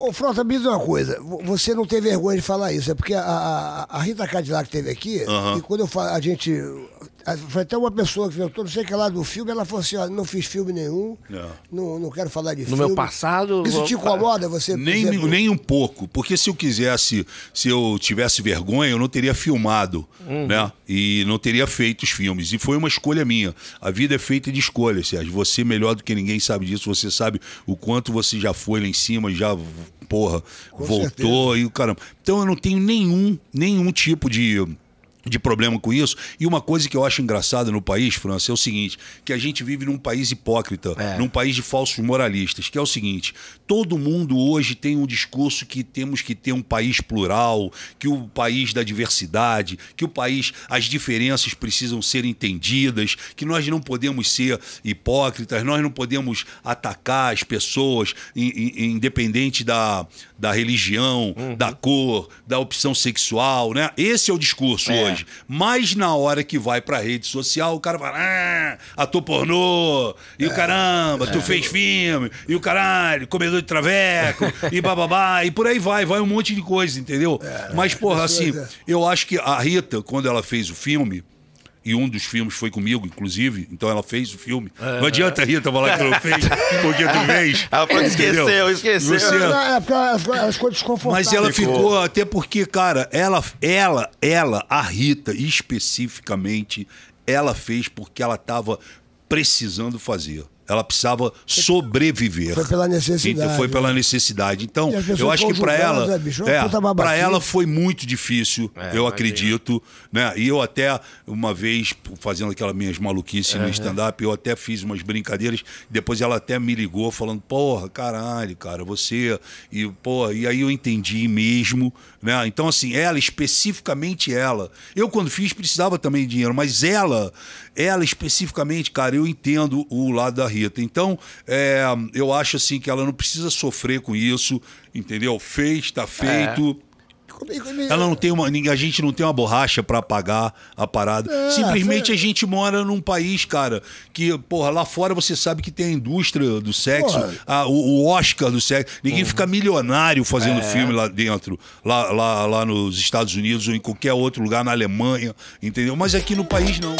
Ô, Frota, me diz uma coisa. Você não tem vergonha de falar isso. É porque a, a Rita Cadillac teve aqui, uhum. e quando eu falo, a gente ah, foi até uma pessoa que viu não sei que é lá do filme, ela falou assim: ó, não fiz filme nenhum, não, é. não, não quero falar de no filme. No meu passado. Isso te incomoda você? Nem, nem um pouco, porque se eu quisesse, se eu tivesse vergonha, eu não teria filmado, uhum. né? E não teria feito os filmes. E foi uma escolha minha. A vida é feita de escolhas, Sérgio. Você, melhor do que ninguém, sabe disso. Você sabe o quanto você já foi lá em cima, já, porra, Com voltou certeza. e o caramba. Então eu não tenho nenhum, nenhum tipo de de problema com isso. E uma coisa que eu acho engraçada no país, França, é o seguinte: que a gente vive num país hipócrita, é. num país de falsos moralistas, que é o seguinte: todo mundo hoje tem um discurso que temos que ter um país plural, que o país da diversidade, que o país, as diferenças precisam ser entendidas, que nós não podemos ser hipócritas, nós não podemos atacar as pessoas, independente da, da religião, uhum. da cor, da opção sexual, né? Esse é o discurso é. hoje personagem. Mas na hora que vai pra rede social, o cara fala: ah, ator pornô, e o é, caramba, tu é. fez filme, e o caralho, comedor de traveco, e bababá, e por aí vai, vai um monte de coisa, entendeu? É, Mas, porra, assim, eu acho que a Rita, quando ela fez o filme, e um dos filmes foi comigo, inclusive, então ela fez o filme. Não adianta, Rita, falar que ela fez, porque tu fez. Ela falou, esqueceu, esqueceu. Você... É, porque ela, ela ficou desconfortável. Mas ela ficou. ficou, até porque, cara, ela, ela, ela, a Rita, especificamente, ela fez porque ela estava precisando fazer. Ela precisava sobreviver. Foi pela né? necessidade. Então, foi pela necessidade. Então, eu acho que para ela, né, é, para ela foi muito difícil, é, eu acredito, né? E eu até uma vez fazendo aquelas minhas maluquices no stand-up, eu até fiz umas brincadeiras. Depois ela até me ligou falando, porra, caralho, cara, você e porra, e aí eu entendi mesmo, né? Então assim, ela especificamente ela. Eu quando fiz precisava também de dinheiro, mas ela, ela especificamente, cara, eu entendo o lado da Rita. Então, é, eu acho assim que ela não precisa sofrer com isso, entendeu? Fez, está é. feito. É. Ela não tem uma, a gente não tem uma borracha para apagar a parada. É, Simplesmente é. a gente mora num país, cara, que, porra, lá fora você sabe que tem a indústria do sexo, a, o, o, Oscar do sexo. Ninguém uhum. fica milionário fazendo é. filme lá dentro, lá, lá, lá nos Estados Unidos ou em qualquer outro lugar, na Alemanha, entendeu? Mas aqui no país não.